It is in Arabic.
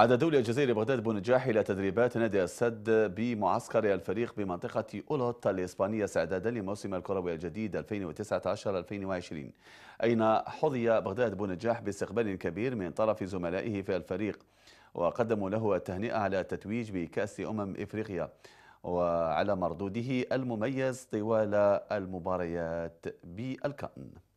عاد دولي الجزائر بغداد بنجاح إلى تدريبات نادي السد بمعسكر الفريق بمنطقة أولوت الإسبانية استعدادا لموسم الكروي الجديد 2019-2020 أين حظي بغداد بنجاح باستقبال كبير من طرف زملائه في الفريق وقدموا له التهنئة على التتويج بكأس أمم إفريقيا وعلى مردوده المميز طوال المباريات بالكأن